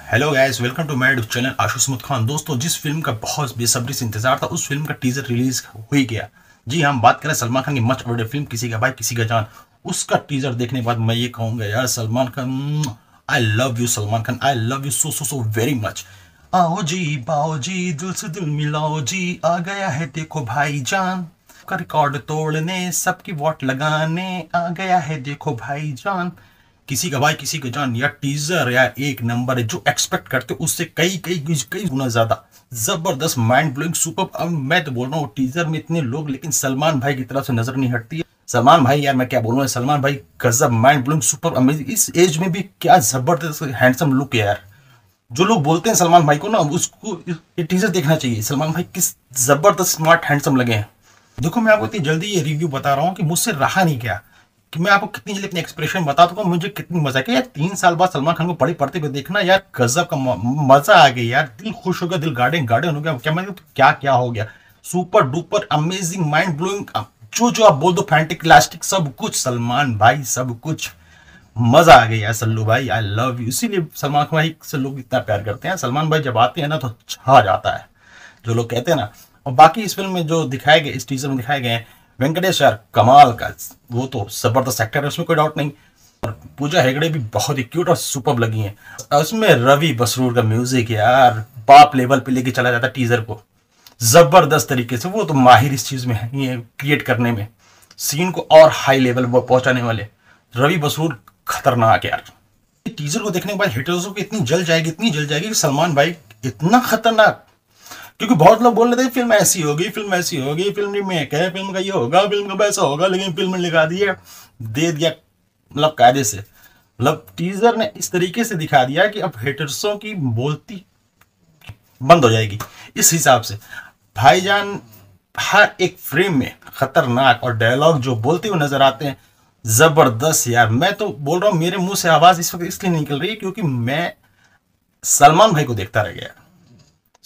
hello guys welcome to my channel आशुष मुद खान दोस्तों जिस फिल्म का बहुत बेसब्री से इंतजार था उस फिल्म का टीजर रिलीज हो ही गया जी हम हाँ, बात करें सलमान खान की मच ऑर्डर फिल्म किसी का भाई किसी का जान उसका टीजर देखने के बाद मैं ये कहूंगा यार Salman Khan I love you Salman Khan I love you so so so very much आओ जी बाओ जी दिल से दिल मिलाओ जी आ गया है देखो भाई जान का रिकॉर्ड तोड़ने सबकी वॉट लगाने आ गया है देखो भाई जान किसी का भाई किसी का जान या टीजर या एक नंबर है जो एक्सपेक्ट करते उससे कई कई कई गुना ज्यादा जबरदस्त माइंड ब्लोइंग सुपर अब मैं तो बोल रहा हूँ टीजर में इतने लोग लेकिन सलमान भाई की तरफ से नजर नहीं हटती है सलमान भाई यार मैं क्या बोलूँ सलमान भाई गजब माइंड ब्लोइंग सुपर अमेजिंग इस एज में भी क्या जबरदस्त हैंडसम लुक है यार जो लोग बोलते हैं सलमान भाई को ना उसको ये टीजर देखना चाहिए सलमान भाई किस जबरदस्त स्मार्ट हैंडसम लगे हैं देखो मैं आपको इतनी जल्दी ये रिव्यू बता रहा हूँ कि मुझसे रहा नहीं क्या कि तो मैं आपको कितनी जल्दी अपनी एक्सप्रेशन बता दूंगा मुझे कितनी मजा आया यार तीन साल बाद सलमान खान को पढ़ी पढ़ते हुए देखना यार गजब का मजा आ गया यार दिल खुश हो गया दिल गार्डन गार्डन हो गया क्या मैं मतलब, क्या क्या हो गया super duper amazing mind blowing जो जो आप बोल दो फैंटिक इलास्टिक सब कुछ सलमान भाई सब कुछ मजा आ गया सल्लू भाई आई लव यू इसीलिए सलमान भाई से लोग इतना प्यार करते हैं सलमान भाई जब आते हैं ना तो छा अच्छा जाता है जो लोग कहते हैं ना और बाकी इस फिल्म में जो दिखाए गए इस टीजर में दिखाए गए हैं वेंकटेश यार कमाल का वो तो जबरदस्त एक्टर है उसमें कोई डाउट नहीं और पूजा हेगड़े भी बहुत ही क्यूट और सुपर लगी हैं उसमें रवि बसरूर का म्यूजिक यार बाप लेवल पे लेके चला जाता टीजर को जबरदस्त तरीके से वो तो माहिर इस चीज में है ये क्रिएट करने में सीन को और हाई लेवल पर पहुंचाने वाले रवि बसरूर खतरनाक यार टीजर को देखने के बाद हिटर्सों की इतनी जल जाएगी इतनी जल जाएगी कि सलमान भाई इतना खतरनाक क्योंकि बहुत लोग बोल रहे थे फिल्म ऐसी होगी फिल्म ऐसी होगी फिल्म रिमेक है फिल्म का ये होगा फिल्म का वैसा होगा लेकिन फिल्म लिखा दी है दे दिया मतलब कायदे से मतलब टीजर ने इस तरीके से दिखा दिया कि अब हेटर्सों की बोलती बंद हो जाएगी इस हिसाब से भाईजान हर एक फ्रेम में खतरनाक और डायलॉग जो बोलते हुए नजर आते हैं जबरदस्त यार मैं तो बोल रहा हूँ मेरे मुंह से आवाज इस वक्त इसलिए निकल रही है क्योंकि मैं सलमान भाई को देखता रह गया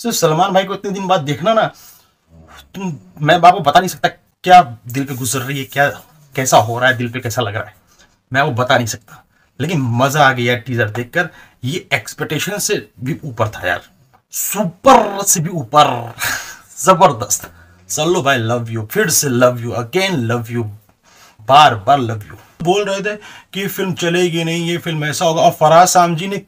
सिर्फ सलमान भाई को इतने दिन बाद देखना ना तुम मैं बाबू बता नहीं सकता क्या दिल पे गुजर रही है क्या कैसा हो रहा है दिल पे कैसा लग रहा है मैं वो बता नहीं सकता लेकिन मजा आ गया टीजर देखकर ये एक्सपेक्टेशन से भी ऊपर था यार सुपर से भी ऊपर जबरदस्त सल्लो भाई लव यू फिर से love you again love you बार बार लव यू बोल रहे थे कि फिल्म चलेगी नहीं ये फिल्म ऐसा होगा और फराज जी ने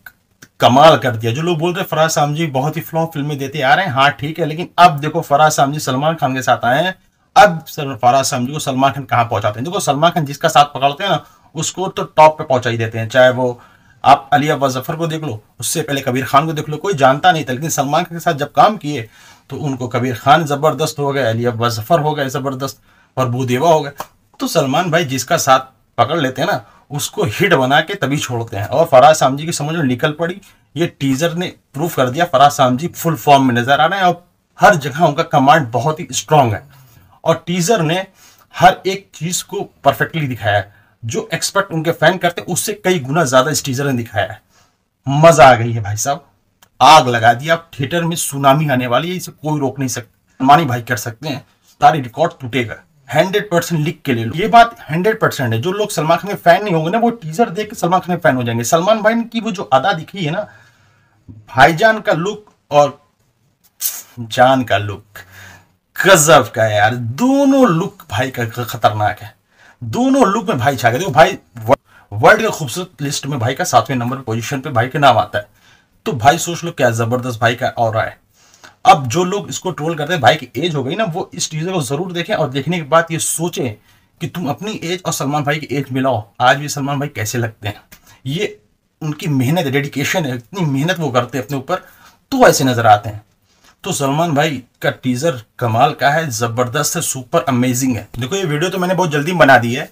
कमाल कर दिया जो लोग बोल रहे फराज सामजी बहुत ही फ्लॉप फिल्में देते आ रहे हैं हाँ ठीक है लेकिन अब देखो फराज सामजी सलमान खान के साथ आए हैं अब फराज सामजी को सलमान खान कहाँ पहुंचाते हैं देखो सलमान खान जिसका साथ पकड़ते हैं ना उसको तो टॉप पे पहुंचा ही देते हैं चाहे वो आप अली अब जफर को देख लो उससे पहले कबीर खान को देख लो कोई जानता नहीं था लेकिन सलमान खान के साथ जब काम किए तो उनको कबीर खान जबरदस्त हो गए अली अब जफर हो गए जबरदस्त और भूदेवा हो गए तो सलमान भाई जिसका साथ पकड़ लेते हैं ना उसको हिट बना के तभी छोड़ते हैं और फराज जी की समझ में निकल पड़ी ये टीजर ने प्रूव कर दिया फराज शाम जी फुल फॉर्म में नजर आ रहे हैं और हर जगह उनका कमांड बहुत ही स्ट्रांग है और टीजर ने हर एक चीज को परफेक्टली दिखाया है जो एक्सपर्ट उनके फैन करते उससे कई गुना ज्यादा इस टीजर ने दिखाया है मजा आ गई है भाई साहब आग लगा दी आप थिएटर में सुनामी आने वाली है इसे कोई रोक नहीं सकता मानी भाई कर सकते हैं सारे रिकॉर्ड टूटेगा हंड्रेड परसेंट लिख के ले लो ये बात हंड्रेड परसेंट है जो लोग सलमान खान के फैन नहीं होंगे ना वो टीजर देख के सलमान खान के फैन हो जाएंगे सलमान भाई की वो जो अदा दिखी है ना भाईजान का लुक और जान का लुक गजब का है यार दोनों लुक भाई का खतरनाक है दोनों लुक में भाई छा गए देखो भाई वर्ल्ड के खूबसूरत लिस्ट में भाई का सातवें नंबर पोजिशन पे भाई का नाम आता है तो भाई सोच लो क्या जबरदस्त भाई का और है अब जो लोग इसको ट्रोल करते हैं भाई की एज हो गई ना वो इस टीजर को जरूर देखें और देखने के बाद ये सोचे कि तुम अपनी एज और सलमान भाई की एज मिलाओ आज भी सलमान भाई कैसे लगते हैं ये उनकी मेहनत डेडिकेशन है इतनी मेहनत वो करते हैं अपने ऊपर तो ऐसे नज़र आते हैं तो सलमान भाई का टीज़र कमाल का है ज़बरदस्त है सुपर अमेजिंग है देखो ये वीडियो तो मैंने बहुत जल्दी बना दी है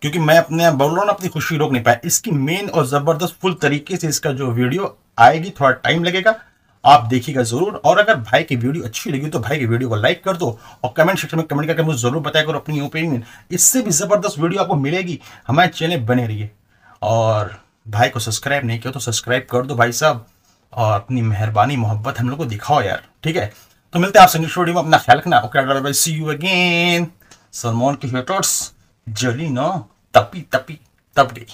क्योंकि मैं अपने बोल रहा हूँ अपनी खुशी रोक नहीं पाया इसकी मेन और ज़बरदस्त फुल तरीके से इसका जो वीडियो आएगी थोड़ा टाइम लगेगा आप देखिएगा जरूर और अगर भाई की वीडियो अच्छी लगी तो भाई की वीडियो को लाइक कर दो और कमेंट सेक्शन में कमेंट करके मुझे जरूर बताया करो अपनी ओपिनियन इससे भी ज़बरदस्त वीडियो आपको मिलेगी हमारे चैनल बने रहिए और भाई को सब्सक्राइब नहीं किया तो सब्सक्राइब कर दो भाई साहब और अपनी मेहरबानी मोहब्बत हम लोग को दिखाओ यार ठीक है तो मिलते हैं आपसे संगीत वीडियो में अपना ख्याल रखना okay see you again Salman की हेटर्स जली ना तपी तपी तपड़ी